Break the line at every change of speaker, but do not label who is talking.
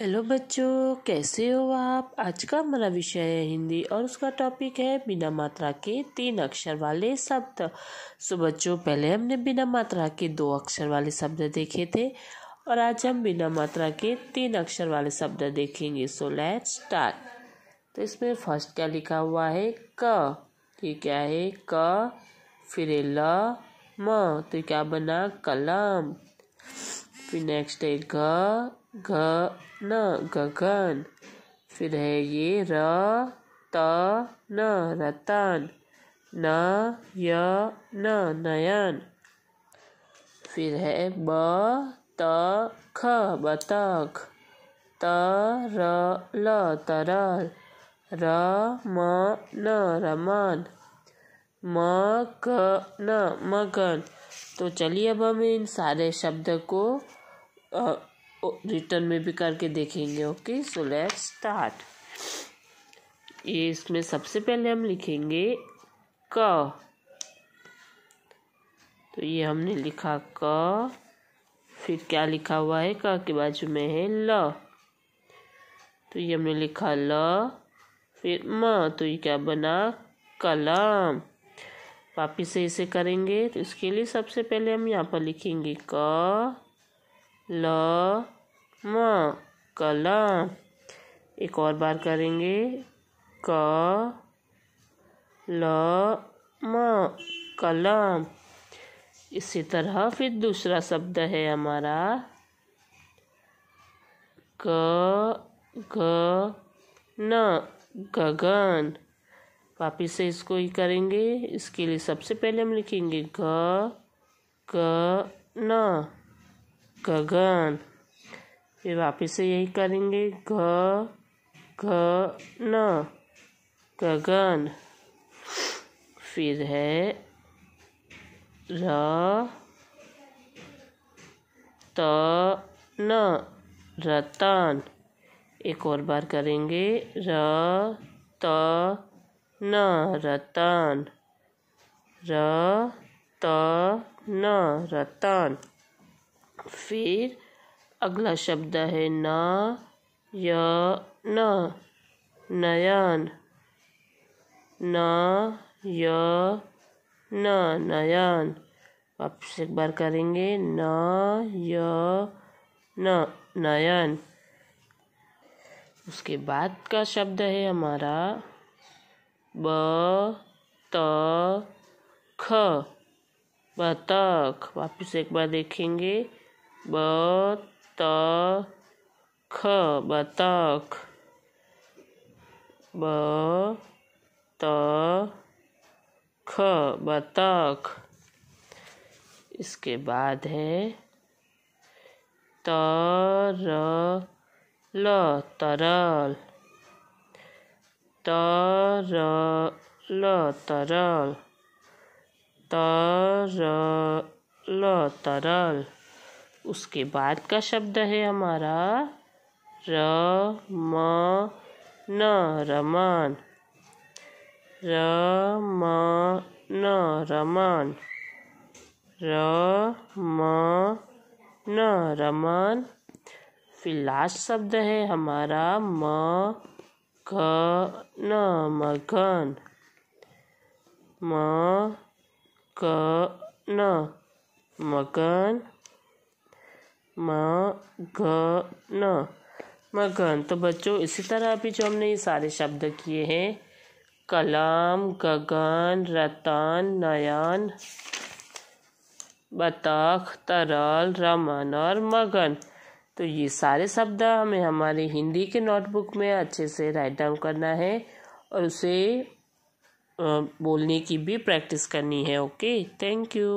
hello बच्चों कैसे हो आप आज का हमारा विषय है हिंदी और उसका टॉपिक है बिना मात्रा के तीन अक्षर वाले शब्द सो बच्चों पहले हमने बिना मात्रा के दो अक्षर वाले शब्द देखे थे और आज हम बिना मात्रा के तीन अक्षर वाले शब्द देखेंगे सो लेट स्टार्ट तो इसमें फर्स्ट क्या लिखा हुआ है क ये क्या है क फिर ल म तो क्या बना कलम फिर नेक्स्ट है घ गाना गगन फिर है ये र त न रतन न य न नयन फिर है ब त ख बतख त र ल तरल र म न रमान म क न मगन तो चलिए अब हम इन सारे शब्द को आ, रिटर्न में भी करके देखेंगे ओके सो लेट्स स्टार्ट ये इसमें सबसे पहले हम लिखेंगे क तो ये हमने लिखा क फिर क्या लिखा हुआ है क के बाजू में है ल तो ये हमने लिखा ल फिर म तो ये क्या बना कलम वापिस से इसे करेंगे तो इसके लिए सबसे पहले हम यहाँ पर लिखेंगे क ल म कलम एक और बार करेंगे क ल म कलम इसी तरह फिर दूसरा शब्द है हमारा क ग न गगन वापिस से इसको ही करेंगे इसके लिए सबसे पहले हम लिखेंगे ग ग न गगन फिर वापस से यही करेंगे ग ग न गगन फिर है र त न रतन एक और बार करेंगे र त न रतन र त न रतन फिर अगला शब्द है ना या ना नयान ना या ना नयान वापस एक बार करेंगे ना या ना नयन उसके बाद का शब्द है हमारा ब त ख बतख वापस एक बार देखेंगे बतख बतख ख बतख इसके बाद है तरल तरल तरल तरल तरल तरल उसके बाद का शब्द है हमारा र म रमन रमान रमन रमान रमन रमान फिर लास्ट शब्द है हमारा म न मघन म न मगन मगन मगन तो बच्चों इसी तरह अभी जो हमने ये सारे शब्द किए हैं कलाम गगन रतन नयन बताख तरल रमन और मगन तो ये सारे शब्द हमें हमारे हिंदी के नोटबुक में अच्छे से राइट डाउन करना है और उसे बोलने की भी प्रैक्टिस करनी है ओके थैंक यू